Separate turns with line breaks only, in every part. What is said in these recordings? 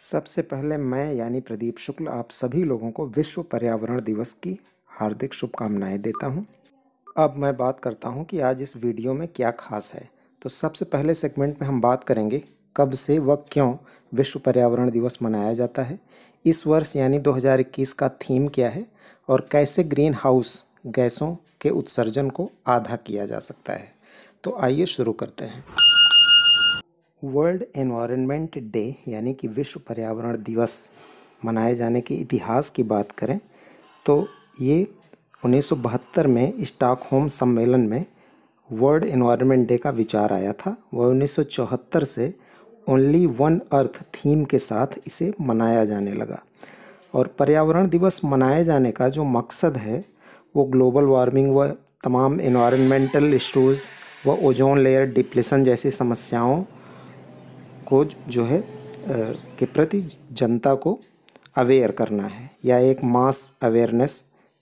सबसे पहले मैं यानी प्रदीप शुक्ल आप सभी लोगों को विश्व पर्यावरण दिवस की हार्दिक शुभकामनाएं देता हूं। अब मैं बात करता हूं कि आज इस वीडियो में क्या खास है तो सबसे पहले सेगमेंट में हम बात करेंगे कब से व क्यों विश्व पर्यावरण दिवस मनाया जाता है इस वर्ष यानी 2021 का थीम क्या है और कैसे ग्रीन हाउस गैसों के उत्सर्जन को आधा किया जा सकता है तो आइए शुरू करते हैं वर्ल्ड एनवायरनमेंट डे यानी कि विश्व पर्यावरण दिवस मनाए जाने के इतिहास की बात करें तो ये उन्नीस में स्टॉकहोम सम्मेलन में वर्ल्ड एनवायरनमेंट डे का विचार आया था वह उन्नीस से ओनली वन अर्थ थीम के साथ इसे मनाया जाने लगा और पर्यावरण दिवस मनाए जाने का जो मकसद है वो ग्लोबल वार्मिंग व तमाम इन्वायरमेंटल इश्यूज़ व ओजोन लेयर डिप्लेशन जैसी समस्याओं को जो है के प्रति जनता को अवेयर करना है या एक मास अवेयरनेस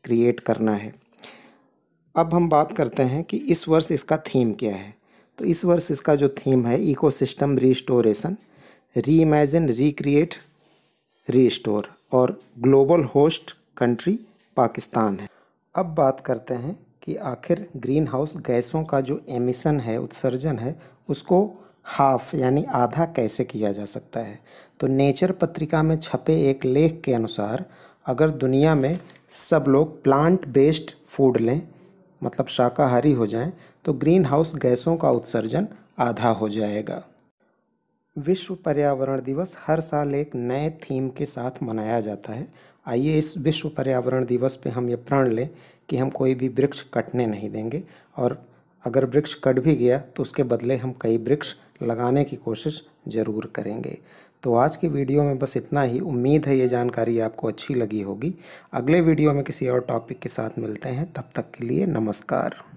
क्रिएट करना है अब हम बात करते हैं कि इस वर्ष इसका थीम क्या है तो इस वर्ष इसका जो थीम है ecosystem restoration reimagine recreate restore और ग्लोबल होस्ट कंट्री पाकिस्तान है अब बात करते हैं कि आखिर ग्रीन हाउस गैसों का जो एमिशन है उत्सर्जन है उसको हाफ यानी आधा कैसे किया जा सकता है तो नेचर पत्रिका में छपे एक लेख के अनुसार अगर दुनिया में सब लोग प्लांट बेस्ड फूड लें मतलब शाकाहारी हो जाएं तो ग्रीन हाउस गैसों का उत्सर्जन आधा हो जाएगा विश्व पर्यावरण दिवस हर साल एक नए थीम के साथ मनाया जाता है आइए इस विश्व पर्यावरण दिवस पे हम ये प्रण लें कि हम कोई भी वृक्ष कटने नहीं देंगे और अगर वृक्ष कट भी गया तो उसके बदले हम कई वृक्ष लगाने की कोशिश ज़रूर करेंगे तो आज की वीडियो में बस इतना ही उम्मीद है ये जानकारी आपको अच्छी लगी होगी अगले वीडियो में किसी और टॉपिक के साथ मिलते हैं तब तक के लिए नमस्कार